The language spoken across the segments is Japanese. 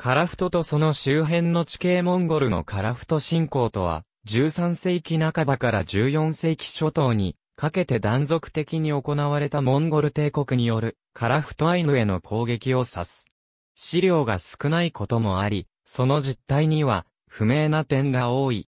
カラフトとその周辺の地形モンゴルのカラフト信仰とは、13世紀半ばから14世紀初頭にかけて断続的に行われたモンゴル帝国によるカラフトアイヌへの攻撃を指す。資料が少ないこともあり、その実態には不明な点が多い。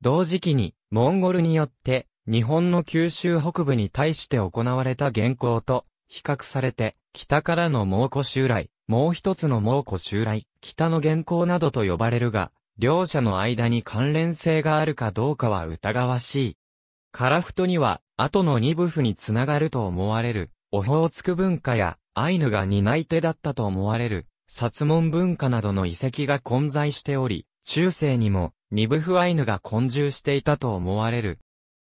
同時期にモンゴルによって日本の九州北部に対して行われた原稿と比較されて北からの猛虎襲来、もう一つの猛虎襲来、北の原稿などと呼ばれるが、両者の間に関連性があるかどうかは疑わしい。樺太には、後の二部府につながると思われる、オホーツク文化や、アイヌが担い手だったと思われる、殺門文化などの遺跡が混在しており、中世にも、二部譜アイヌが混住していたと思われる。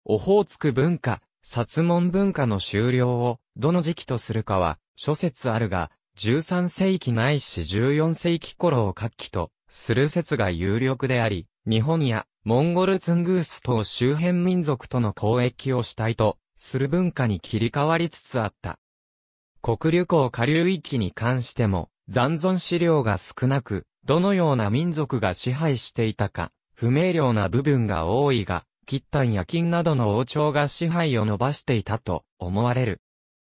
オホーツク文化、殺門文化の終了を、どの時期とするかは、諸説あるが、13世紀ないし14世紀頃を活気とする説が有力であり、日本やモンゴルツングース等周辺民族との交易を主体とする文化に切り替わりつつあった。国流港下流域に関しても残存資料が少なく、どのような民族が支配していたか、不明瞭な部分が多いが、吉丹や金などの王朝が支配を伸ばしていたと思われる。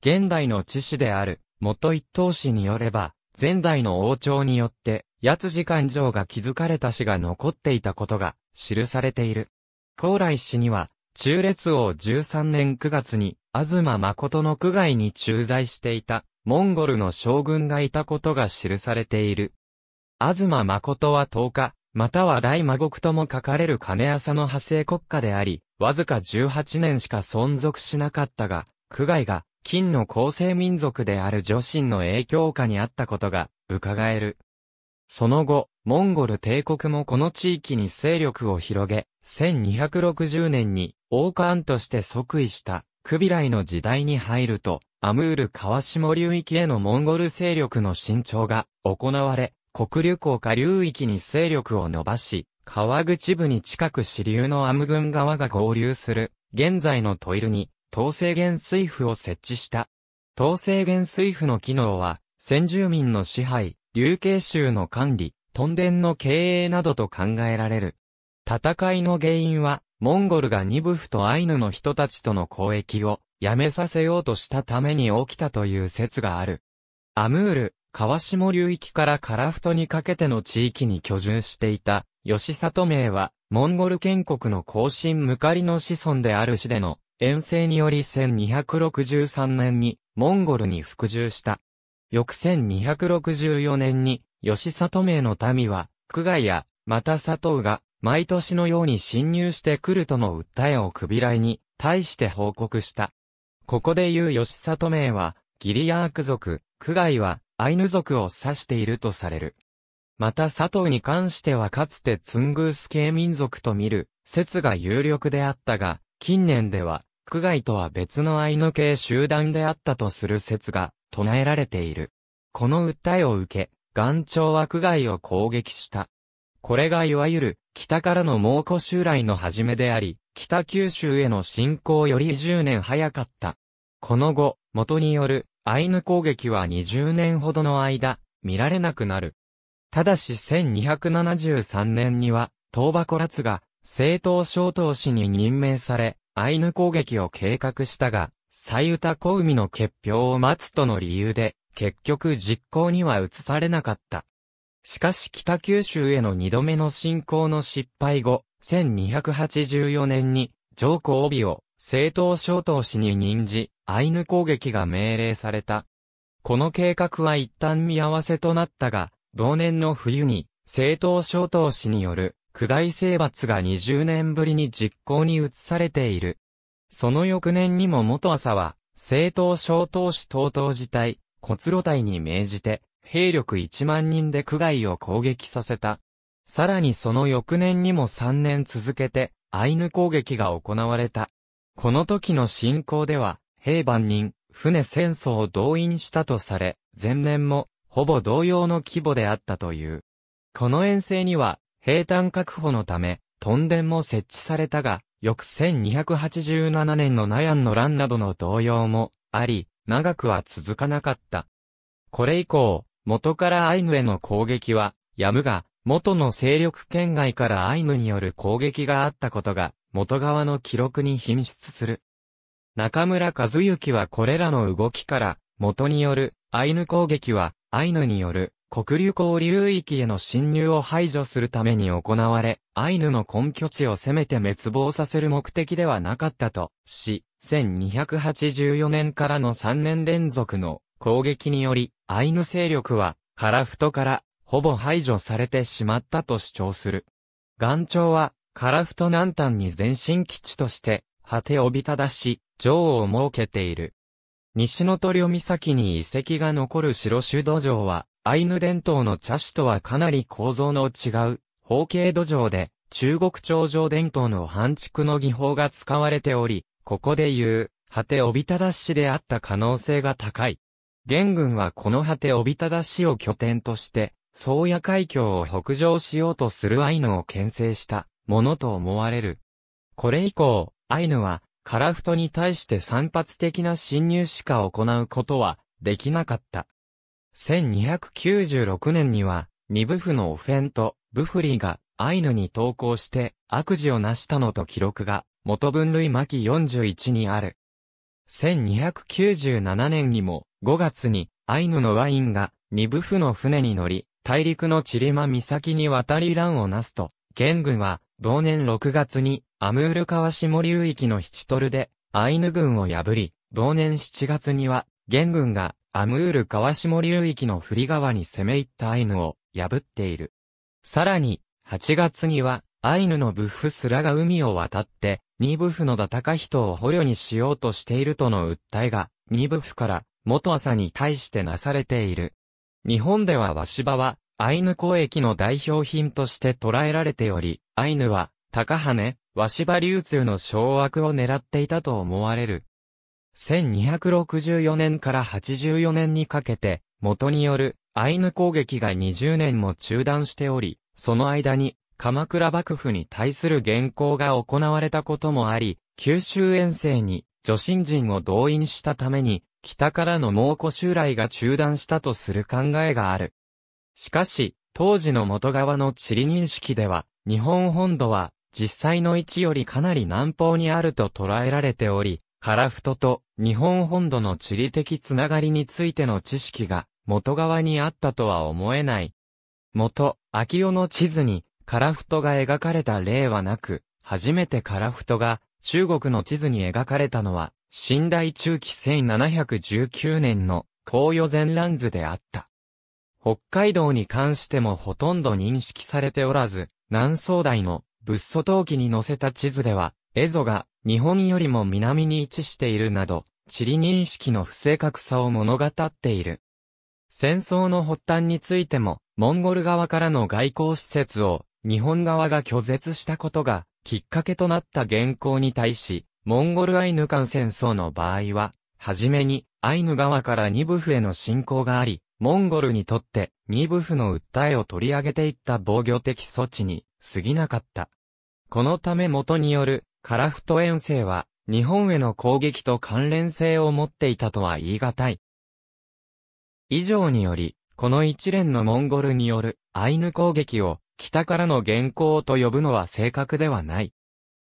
現代の知識である元一等氏によれば、前代の王朝によって、八次官城が築かれた詩が残っていたことが記されている。高麗氏には、中列王13年9月に、東誠の区外に駐在していた、モンゴルの将軍がいたことが記されている。東誠は10日、または大魔国とも書かれる金浅の派生国家であり、わずか18年しか存続しなかったが、区外が金の構成民族である女神の影響下にあったことが伺える。その後、モンゴル帝国もこの地域に勢力を広げ、1260年に王冠として即位したクビライの時代に入ると、アムール川下流域へのモンゴル勢力の伸長が行われ、国流高下流域に勢力を伸ばし、川口部に近く支流のアム軍川が合流する、現在のトイルに統制元水府を設置した。統制元水府の機能は、先住民の支配、流刑州の管理、トンデンの経営などと考えられる。戦いの原因は、モンゴルがニブフとアイヌの人たちとの交易をやめさせようとしたために起きたという説がある。アムール、川下流域からカラフトにかけての地域に居住していた、吉里名は、モンゴル建国の後進向かりの子孫である市での、遠征により1263年にモンゴルに服従した。翌1264年に吉里名の民は、久我や、また佐藤が、毎年のように侵入してくるとの訴えを首来に、対して報告した。ここで言う吉里名は、ギリヤーク族、久我は、アイヌ族を指しているとされる。また佐藤に関してはかつてツングース系民族と見る説が有力であったが、近年では、区外とは別のアイヌ系集団であったとする説が唱えられている。この訴えを受け、岩長は区外を攻撃した。これがいわゆる、北からの猛虎襲来の始めであり、北九州への侵攻より10年早かった。この後、元による、アイヌ攻撃は20年ほどの間、見られなくなる。ただし1273年には、東馬コラツが政党小党氏に任命され、アイヌ攻撃を計画したが、最歌小海の決票を待つとの理由で、結局実行には移されなかった。しかし北九州への二度目の侵攻の失敗後、1284年に、上皇帯を政党小党氏に任じ、アイヌ攻撃が命令された。この計画は一旦見合わせとなったが、同年の冬に、政党小党氏による九大征伐が20年ぶりに実行に移されている。その翌年にも元朝は、政党小党市等々自体、骨露隊に命じて、兵力1万人で区害を攻撃させた。さらにその翌年にも3年続けて、アイヌ攻撃が行われた。この時の進行では、兵万人、船戦争を動員したとされ、前年も、ほぼ同様の規模であったという。この遠征には、平坦確保のため、トンデンも設置されたが、翌1287年のナヤンの乱などの動揺もあり、長くは続かなかった。これ以降、元からアイヌへの攻撃は、やむが、元の勢力圏外からアイヌによる攻撃があったことが、元側の記録に品質する。中村和幸はこれらの動きから、元によるアイヌ攻撃は、アイヌによる黒竜江流域への侵入を排除するために行われ、アイヌの根拠地を攻めて滅亡させる目的ではなかったとし、1284年からの3年連続の攻撃により、アイヌ勢力は、カラフトからほぼ排除されてしまったと主張する。岩長は、カラフト南端に前進基地として、果ておびただし、城を設けている。西の鳥尾岬に遺跡が残る白主土城は、アイヌ伝統の茶種とはかなり構造の違う、方形土壌で、中国頂上伝統の半築の技法が使われており、ここで言う、果ておびただしであった可能性が高い。元軍はこの果ておびただしを拠点として、宗谷海峡を北上しようとするアイヌを牽制したものと思われる。これ以降、アイヌは、カラフトに対して散発的な侵入しか行うことはできなかった。1296年には、二部府のオフェンとブフリーがアイヌに投降して悪事を成したのと記録が元分類巻41にある。1297年にも5月にアイヌのワインが二部府の船に乗り大陸のチリマ岬に渡り乱をなすと、元軍は同年6月にアムール川下流域のヒチトルでアイヌ軍を破り、同年7月には元軍がアムール川下流域の振川に攻め入ったアイヌを破っている。さらに、8月には、アイヌのブッフスラが海を渡って、ニブフのダタカ人を捕虜にしようとしているとの訴えが、ニブフから元朝に対してなされている。日本ではワシバは、アイヌ交易の代表品として捉えられており、アイヌは、高羽、ワシバ流通の掌握を狙っていたと思われる。1264年から84年にかけて、元によるアイヌ攻撃が20年も中断しており、その間に鎌倉幕府に対する原稿が行われたこともあり、九州遠征に女神人を動員したために、北からの猛虎襲来が中断したとする考えがある。しかし、当時の元側の地理認識では、日本本土は実際の位置よりかなり南方にあると捉えられており、カラフトと日本本土の地理的つながりについての知識が元側にあったとは思えない。元、秋代の地図に、カラフトが描かれた例はなく、初めてカラフトが中国の地図に描かれたのは、新代中期1719年の紅葉全乱図であった。北海道に関してもほとんど認識されておらず、南宋代の仏祖陶器に載せた地図では、蝦夷が日本よりも南に位置しているなど、地理認識の不正確さを物語っている。戦争の発端についても、モンゴル側からの外交施設を日本側が拒絶したことがきっかけとなった原稿に対し、モンゴルアイヌ間戦争の場合は、はじめにアイヌ側からニブフへの侵攻があり、モンゴルにとってニブフの訴えを取り上げていった防御的措置に過ぎなかった。このため元によるカラフト遠征は、日本への攻撃と関連性を持っていたとは言い難い。以上により、この一連のモンゴルによるアイヌ攻撃を北からの原稿と呼ぶのは正確ではない。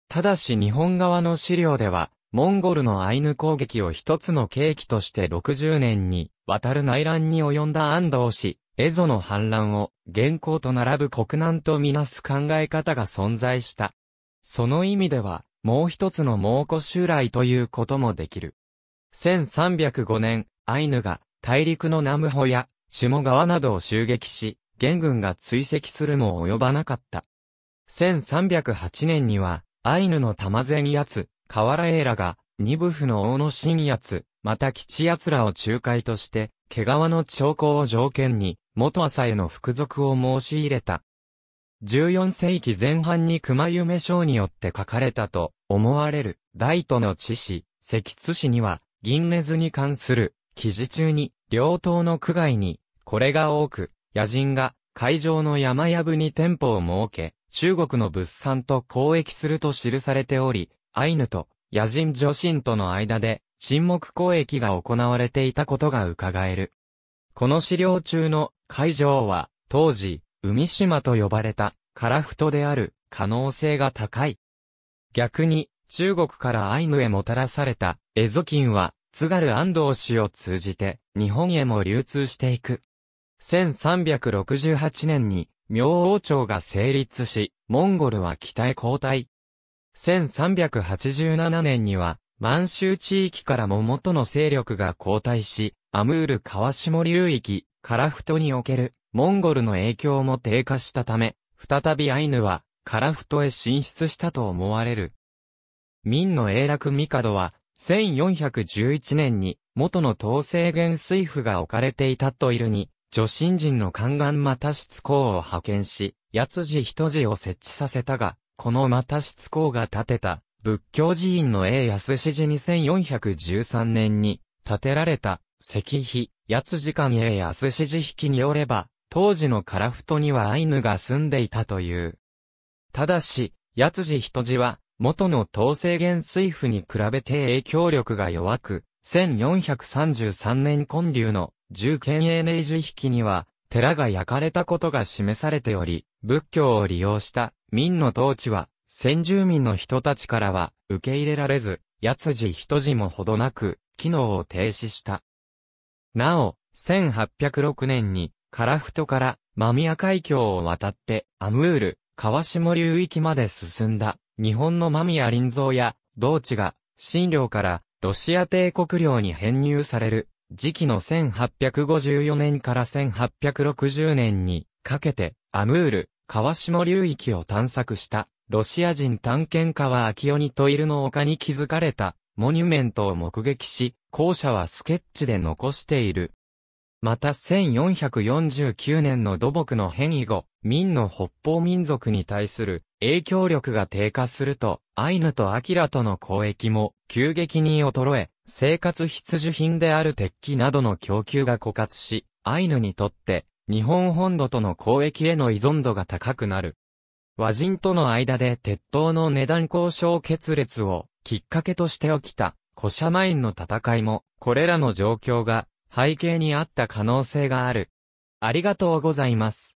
ただし日本側の資料では、モンゴルのアイヌ攻撃を一つの契機として60年に渡る内乱に及んだ安藤氏、エゾの反乱を原稿と並ぶ国難とみなす考え方が存在した。その意味では、もう一つの猛虎襲来ということもできる。1305年、アイヌが大陸の南穂や下川などを襲撃し、元軍が追跡するも及ばなかった。1308年には、アイヌの玉善奴、河原英らが、二部府の大野新奴、また吉奴らを仲介として、毛皮の兆候を条件に、元朝への服属を申し入れた。14世紀前半に熊夢章によって書かれたと思われる大都の地史、石津市には銀根図に関する記事中に両党の区外にこれが多く野人が会場の山やぶに店舗を設け中国の物産と交易すると記されておりアイヌと野人女神との間で沈黙交易が行われていたことが伺える。この資料中の会場は当時海島と呼ばれた、カラフトである可能性が高い。逆に、中国からアイヌへもたらされた、エゾキンは、津軽安藤氏を通じて、日本へも流通していく。1368年に、明王朝が成立し、モンゴルは北へ交代。1387年には、満州地域からも元の勢力が交代し、アムール川下流域、カラフトにおけるモンゴルの影響も低下したため、再びアイヌは、カラフトへ進出したと思われる。明の英楽帝は、1411年に、元の統制元水府が置かれていたといるに、女神人の宦官又室公を派遣し、八辻人寺を設置させたが、この又室公が建てた、仏教寺院の英安寺寺に1413年に建てられた石碑、八辻館英安寺寺引きによれば、当時の樺太にはアイヌが住んでいたという。ただし、八ヒ人ジは、元の統制元水府に比べて影響力が弱く、1433年建立の重県英寧寺引には、寺が焼かれたことが示されており、仏教を利用した民の統治は、先住民の人たちからは受け入れられず、八ヒ人ジもほどなく、機能を停止した。なお、1806年に、カラフトからマミア海峡を渡って、アムール、川下流域まで進んだ、日本の間宮林蔵や、同地が、新領からロシア帝国領に編入される、時期の1854年から1860年にかけて、アムール、川下流域を探索した、ロシア人探検家は秋代にトイルの丘に築かれた、モニュメントを目撃し、後者はスケッチで残している、また1449年の土木の変異後、明の北方民族に対する影響力が低下すると、アイヌとアキラとの交易も急激に衰え、生活必需品である鉄器などの供給が枯渇し、アイヌにとって日本本土との交易への依存度が高くなる。和人との間で鉄塔の値段交渉決裂をきっかけとして起きた、コシャマインの戦いも、これらの状況が背景にあった可能性がある。ありがとうございます。